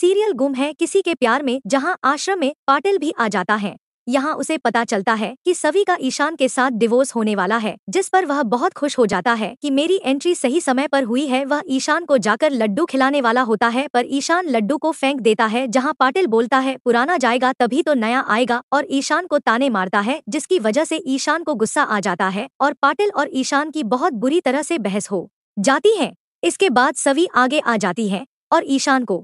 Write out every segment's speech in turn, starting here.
serial गुम है किसी के प्यार में जहां आश्रम में पाटिल भी आ जाता है यहाँ उसे पता चलता है कि सभी का ईशान के साथ डिवोर्स होने वाला है जिस पर वह बहुत खुश हो जाता है कि मेरी एंट्री सही समय पर हुई है वह ईशान को जाकर लड्डू खिलाने वाला होता है पर ईशान लड्डू को फेंक देता है जहाँ पाटिल बोलता है पुराना जाएगा तभी तो नया आएगा और ईशान को ताने मारता है जिसकी वजह ऐसी ईशान को गुस्सा आ जाता है और पाटिल और ईशान की बहुत बुरी तरह से बहस हो जाती है इसके बाद सभी आगे आ जाती है और ईशान को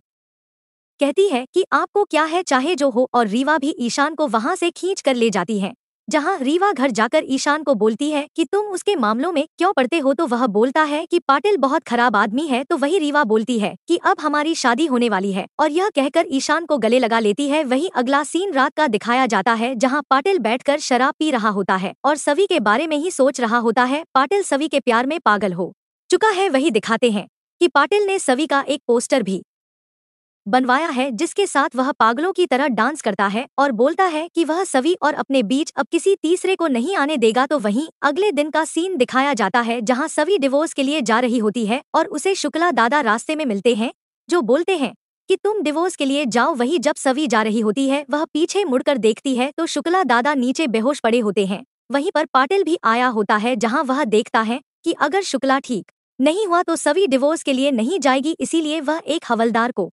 कहती है कि आपको क्या है चाहे जो हो और रीवा भी ईशान को वहां से खींच कर ले जाती है जहां रीवा घर जाकर ईशान को बोलती है कि तुम उसके मामलों में क्यों पढ़ते हो तो वह बोलता है कि पाटिल बहुत खराब आदमी है तो वही रीवा बोलती है कि अब हमारी शादी होने वाली है और यह कहकर ईशान को गले लगा लेती है वही अगला सीन रात का दिखाया जाता है जहाँ पाटिल बैठकर शराब पी रहा होता है और सभी के बारे में ही सोच रहा होता है पाटिल सभी के प्यार में पागल हो चुका है वही दिखाते हैं कि पाटिल ने सवि का एक पोस्टर भी बनवाया है जिसके साथ वह पागलों की तरह डांस करता है और बोलता है कि वह सभी और अपने बीच अब किसी तीसरे को नहीं आने देगा तो वहीं अगले दिन का सीन दिखाया जाता है जहां सवी डिवोर्स के लिए जा रही होती है और उसे शुक्ला दादा रास्ते में मिलते हैं जो बोलते हैं कि तुम डिवोर्स के लिए जाओ वही जब सवी जा रही होती है वह पीछे मुड़कर देखती है तो शुक्ला दादा नीचे बेहोश पड़े होते हैं वहीं पर पाटिल भी आया होता है जहाँ वह देखता है कि अगर शुक्ला ठीक नहीं हुआ तो सभी डिवोर्स के लिए नहीं जाएगी इसीलिए वह एक हवलदार को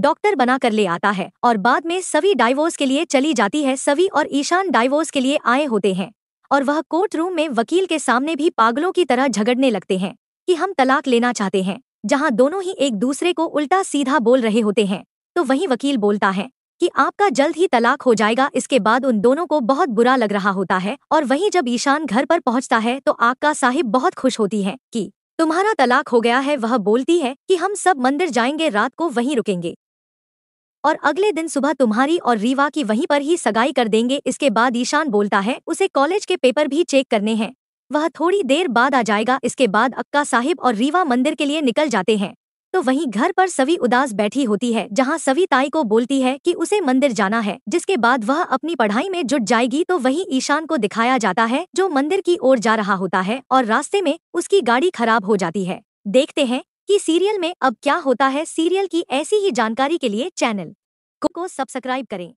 डॉक्टर बना कर ले आता है और बाद में सभी डाइवोर्स के लिए चली जाती है सभी और ईशान डाइवोर्स के लिए आए होते हैं और वह कोर्ट रूम में वकील के सामने भी पागलों की तरह झगड़ने लगते हैं कि हम तलाक लेना चाहते हैं जहां दोनों ही एक दूसरे को उल्टा सीधा बोल रहे होते हैं तो वहीं वकील बोलता है कि आपका जल्द ही तलाक हो जाएगा इसके बाद उन दोनों को बहुत बुरा लग रहा होता है और वहीं जब ईशान घर पर पहुंचता है तो आपका साहिब बहुत खुश होती है कि तुम्हारा तलाक हो गया है वह बोलती है कि हम सब मंदिर जाएंगे रात को वहीं रुकेंगे और अगले दिन सुबह तुम्हारी और रीवा की वहीं पर ही सगाई कर देंगे इसके बाद ईशान बोलता है उसे कॉलेज के पेपर भी चेक करने हैं वह थोड़ी देर बाद आ जाएगा इसके बाद अक्का साहिब और रीवा मंदिर के लिए निकल जाते हैं तो वहीं घर पर सभी उदास बैठी होती है जहां सभी ताई को बोलती है कि उसे मंदिर जाना है जिसके बाद वह अपनी पढ़ाई में जुट जाएगी तो वहीं ईशान को दिखाया जाता है जो मंदिर की ओर जा रहा होता है और रास्ते में उसकी गाड़ी खराब हो जाती है देखते हैं कि सीरियल में अब क्या होता है सीरियल की ऐसी ही जानकारी के लिए चैनल को, को सब्सक्राइब करें